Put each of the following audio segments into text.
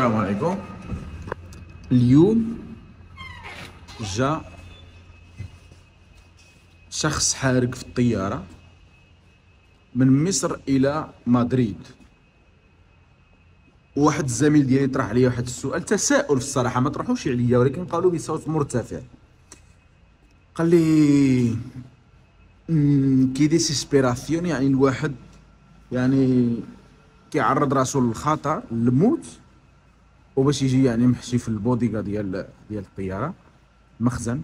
السلام عليكم اليوم جا شخص حارق في الطيارة من مصر إلى مدريد واحد الزميل ديالي طرح عليا واحد السؤال تساؤل في الصراحة ما طرحوش عليا ولكن قالوا بصوت مرتفع قال لي كي ديسيسبيراسيون يعني الواحد يعني كيعرض راسو للخطر للموت وباش يجي يعني محشي في البوديغا ديال ديال الطياره مخزن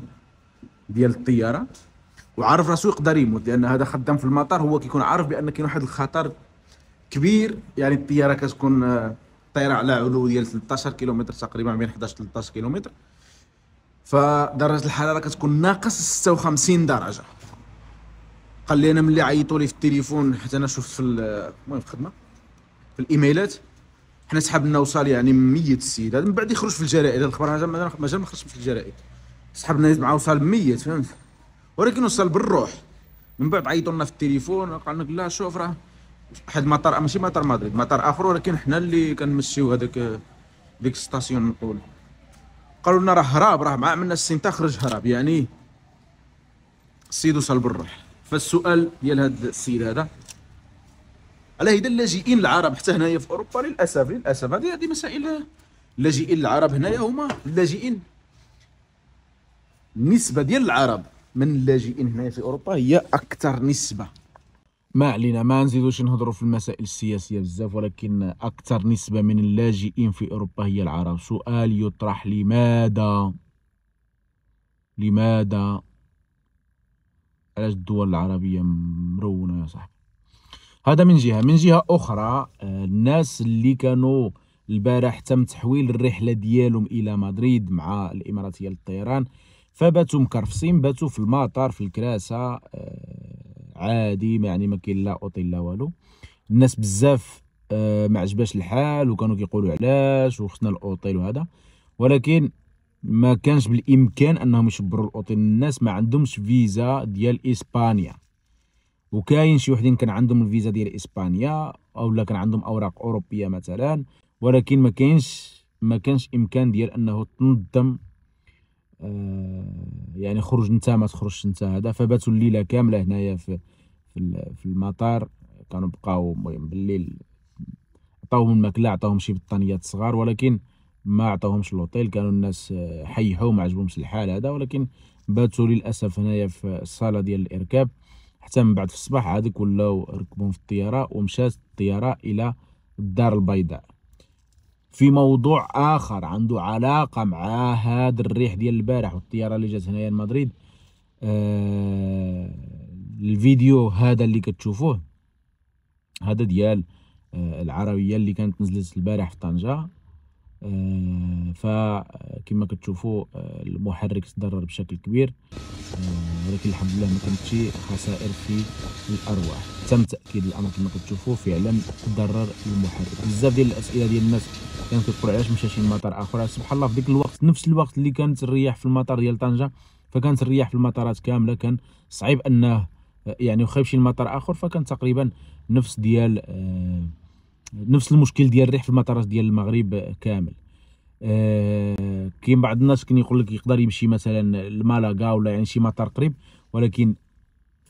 ديال الطياره وعارف راسو يقدر يموت لان هذا خدام في المطار هو كيكون عارف بان كاين واحد الخطر كبير يعني الطياره كتكون آه، طايره على علو ديال 13 كيلومتر تقريبا بين 11 13 كيلومتر فدرجه الحراره كتكون ناقص 56 درجه قال لي انا ملي عيطوا لي في التليفون حتى انا شفت في المهم في الخدمه في الايميلات حنا سحبنا وصال يعني ميت السيد هذا من بعد يخرج في الجرائد الخبر مازال مازال ما خرجش في الجرائد سحبنا مع وصال ميت فهمت ولكن وصل بالروح من بعد عيطوا لنا في التليفون قال لك لا شوف راه واحد مطار ماشي مطار مدريد مطار اخر ولكن حنا اللي كنمشيو هذاك ديك ستاسيون نقول قالوا لنا راه هراب راه مع عملنا السين خرج هراب يعني السيد وصل بالروح فالسؤال ديال هذا السيد هذا على هيدا اللاجئين العرب حتى هنايا في اوروبا للاسف للاسف هذه هذه مسائل اللاجئين العرب هنايا هما اللاجئين النسبه ديال العرب من اللاجئين هنايا في اوروبا هي اكثر نسبه ما علينا ما نزيدوش نهضروا في المسائل السياسيه بزاف ولكن اكثر نسبه من اللاجئين في اوروبا هي العرب سؤال يطرح لماذا لماذا علاش الدول العربيه مرونه يا صاحبي هذا من جهه من جهه اخرى آه، الناس اللي كانوا البارح تم تحويل الرحله ديالهم الى مدريد مع الاماراتيه للطيران فباتوا مكرفسين باتوا في المطار في الكراسه آه، عادي يعني ما كاين لا اوتيل لا والو الناس بزاف آه، ما عجباش الحال وكانوا كيقولوا علاش وخصنا الاوتيل وهذا ولكن ما كانش بالامكان انهم يشبروا الاوتيل الناس ما عندهمش فيزا ديال اسبانيا وكاين شي وحدين كان عندهم الفيزا ديال اسبانيا لا كان عندهم اوراق اوروبيه مثلا ولكن ما كاينش ما كانش امكان ديال انه تنظم آه يعني خرج انت ما تخرجش انت هذا فباتوا الليله كامله هنايا في في, في المطار كانوا بقاو المهم بالليل عطاوهم الماكله عطاوهم شي بطانيات صغار ولكن ما عطاوهمش لوطيل كانوا الناس حيحوا ما عجبهمش الحال هذا ولكن باتوا للاسف هنايا في الصاله ديال الاركاب حتى من بعد في الصباح عادك ولاو ركبوهم في الطياره ومشات الطياره الى الدار البيضاء في موضوع اخر عنده علاقه مع هذا الريح ديال البارح والطياره اللي جات هنايا لمدريد آه الفيديو هذا اللي كتشوفوه هذا ديال آه العربيه اللي كانت نزلت البارح في طنجه آه، فكما كتشوفوا آه، المحرك تضرر بشكل كبير آه، ولكن الحمد لله ما كانتش خسائر في الارواح تم تاكيد الامر كما كتشوفوا فعلا تضرر المحرك بزاف ديال الاسئله ديال الناس كانوا كيقولوا علاش مشى شي مطار اخر سبحان الله في ديك الوقت نفس الوقت اللي كانت الرياح في المطار ديال طنجه فكانت الرياح في المطارات كامله كان صعيب انه يعني واخا يمشي لمطار اخر فكان تقريبا نفس ديال آه نفس المشكل ديال الريح في المطارات ديال المغرب كامل أه كاين بعض الناس كان يقول لك يقدر يمشي مثلا لمالاغا ولا يعني شي مطار قريب ولكن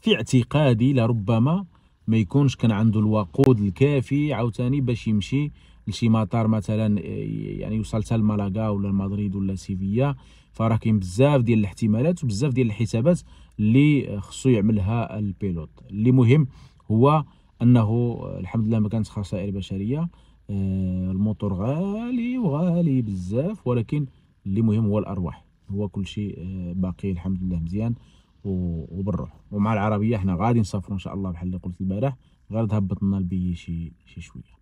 في اعتقادي لربما ما يكونش كان عنده الوقود الكافي عاوتاني باش يمشي لشي مطار مثلا آه، يعني يوصل حتى لمالاغا ولا مدريد ولا سيفيا فراه كاين بزاف ديال الاحتمالات وبزاف ديال الحسابات اللي خصو يعملها البيلوت اللي مهم هو انه آه، الحمد لله ما كانت خسائر بشريه آه، الموتور غالي وغالي بزاف ولكن اللي مهم هو الارواح هو كل شيء آه، باقي الحمد لله مزيان وبالروح ومع العربيه حنا غادي نسافروا ان شاء الله بحال اللي قلت البارح غير تهبط لنا البي شي شي شويه